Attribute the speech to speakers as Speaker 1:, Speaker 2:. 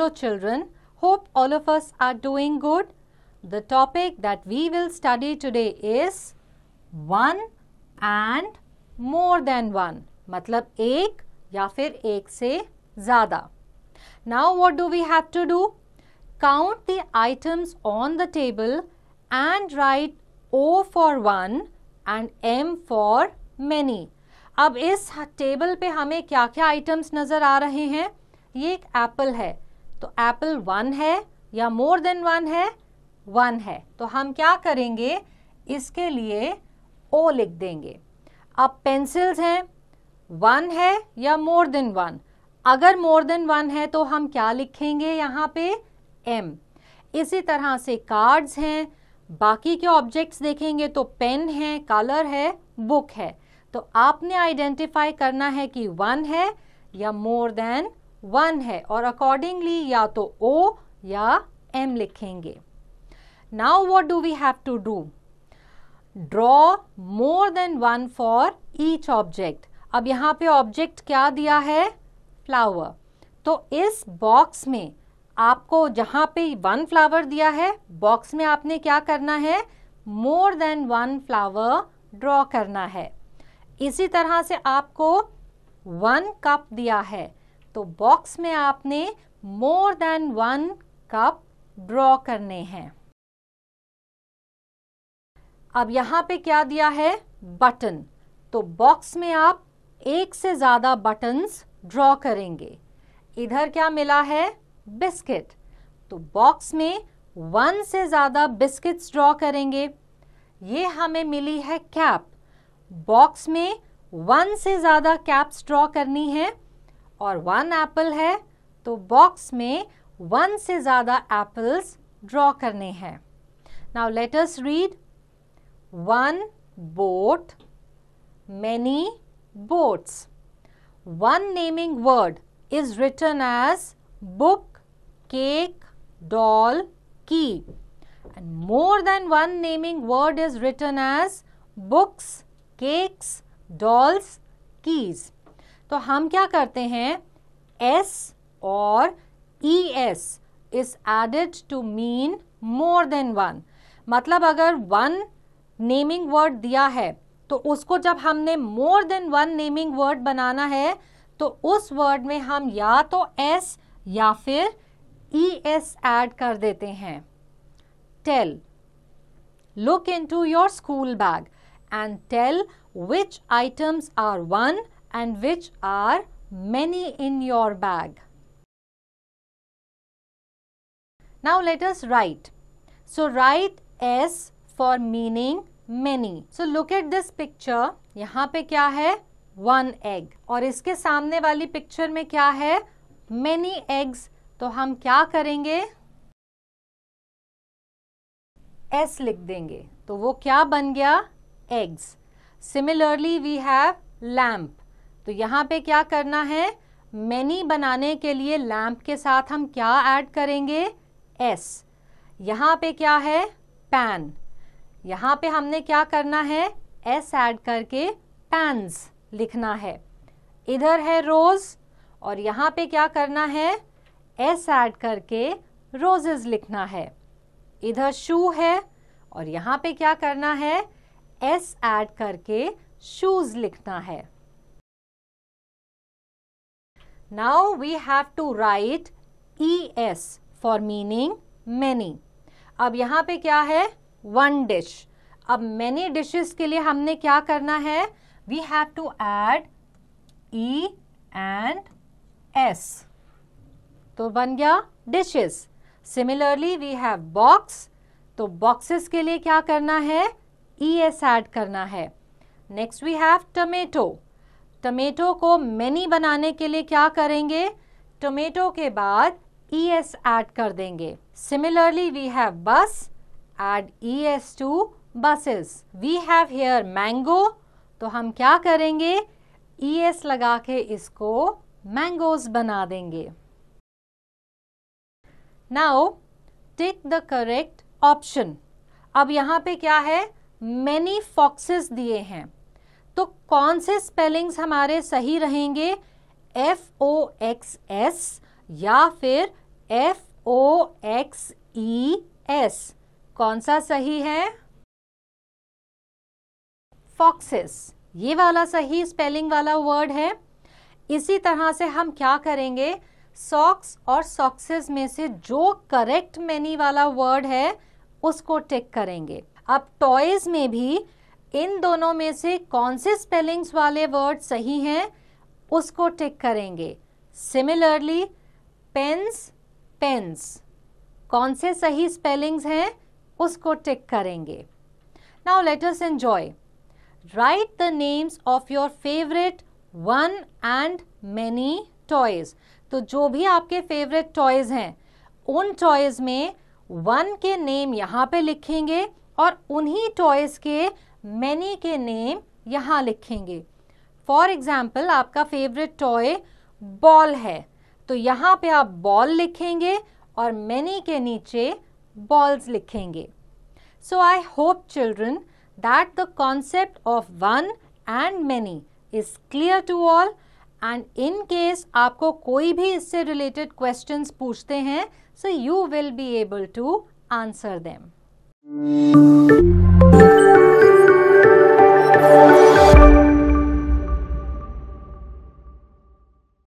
Speaker 1: Hello children, hope all of us are doing good. The topic that we will study today is one and more than one. matlab ek ya fir ek se zyada Now what do we have to do? Count the items on the table and write O for one and M for many. अब इस table पे हमें क्या क्या items नज़र आ रहे हैं ये एक एप्पल है तो एप्पल वन है या मोर देन वन है वन है तो हम क्या करेंगे इसके लिए ओ लिख देंगे अब पेंसिल्स हैं वन है या मोर देन वन अगर मोर देन वन है तो हम क्या लिखेंगे यहाँ पे एम इसी तरह से कार्ड्स हैं बाकी के ऑब्जेक्ट्स देखेंगे तो पेन है कलर है बुक है तो आपने आइडेंटिफाई करना है कि वन है या मोर देन वन है और अकॉर्डिंगली या तो ओ या एम लिखेंगे now what do we have to do draw more than one for each object अब यहां पे ऑब्जेक्ट क्या दिया है फ्लावर तो इस बॉक्स में आपको जहां पे वन फ्लावर दिया है बॉक्स में आपने क्या करना है more than one flower draw करना है इसी तरह से आपको वन कप दिया है तो बॉक्स में आपने more than one cup draw करने हैं अब यहां पे क्या दिया है बटन तो बॉक्स में आप एक से ज़्यादा बटन्स ड्रॉ करेंगे इधर क्या मिला है बिस्किट तो बॉक्स में वन से ज़्यादा बिस्किट्स ड्रॉ करेंगे ये हमें मिली है कैप बॉक्स में वन से ज़्यादा कैप्स ड्रॉ करनी है और वन एप्पल है तो बॉक्स में वन से ज्यादा एप्पल्स ड्रॉ करने हैं now letters read one boat many boats one naming word is written as book cake doll key and more than one naming word is written as books cakes dolls keys तो हम क्या करते हैं S और E S is added to mean more than one मतलब अगर one naming word दिया है तो उसको जब हमने more than one naming word बनाना है तो उस वर्ड में हम या तो एस या फिर ई एस एड कर देते हैं tell look into your school bag and tell which items are one and which are many in your bag. Now let us write. So write S for meaning many. So look at this picture. यहाँ पे क्या है One egg. और इसके सामने वाली picture में क्या है Many eggs. तो हम क्या करेंगे S लिख देंगे तो वो क्या बन गया Eggs. Similarly we have lamp. तो यहाँ पे क्या करना है मैनी बनाने के लिए लैम्प के साथ हम क्या ऐड करेंगे एस यहाँ पे क्या है पैन यहाँ पे हमने क्या करना है एस ऐड करके पैंस लिखना है इधर है रोज़ और यहाँ पे क्या करना है एस ऐड करके रोजेज लिखना है इधर शू है और यहाँ पे क्या करना है एस ऐड करके शूज़ लिखना है Now we have to write ES for meaning many. अब यहाँ पे क्या है वन डिश अब मैनी डिशेस के लिए हमने क्या करना है we have to add E and S तो बन गया dishes similarly we have box तो बॉक्सेस के लिए क्या करना है ई एस ऐड करना है next we have tomato tomato को मेनी बनाने के लिए क्या करेंगे टोमेटो के बाद ई एस एड कर देंगे similarly we have bus add E S to buses we have here mango तो हम क्या करेंगे ई e एस लगा के इसको मैंगोज बना देंगे now take the correct option अब यहाँ पे क्या है मैनी फॉक्सेस दिए हैं तो कौन से स्पेलिंग्स हमारे सही रहेंगे एफ ओ एक्स एस या फिर F O X E S कौन सा सही है फॉक्सेस ये वाला सही स्पेलिंग वाला वर्ड है इसी तरह से हम क्या करेंगे सॉक्स और सॉक्सेस में से जो करेक्ट मैनी वाला वर्ड है उसको टिक करेंगे अब टॉयज में भी इन दोनों में से कौन से स्पेलिंग्स वाले वर्ड सही हैं उसको टिक करेंगे सिमिलरली पेंस पेंस कौन से सही स्पेलिंग्स हैं उसको टिक करेंगे now let us enjoy write the names of your favourite one and many toys तो जो भी आपके फेवरेट टॉयज हैं उन टॉयज में वन के नेम यहाँ पे लिखेंगे और उन्हीं टॉयज के मैनी के नेम यहाँ लिखेंगे फॉर एग्जाम्पल आपका फेवरेट टॉय बॉल है तो यहाँ पे आप बॉल लिखेंगे और मैनी के नीचे बॉल्स लिखेंगे so I hope children that the concept of one and many is clear to all and in case आपको कोई भी इससे रिलेटेड क्वेश्चन पूछते हैं so you will be able to answer them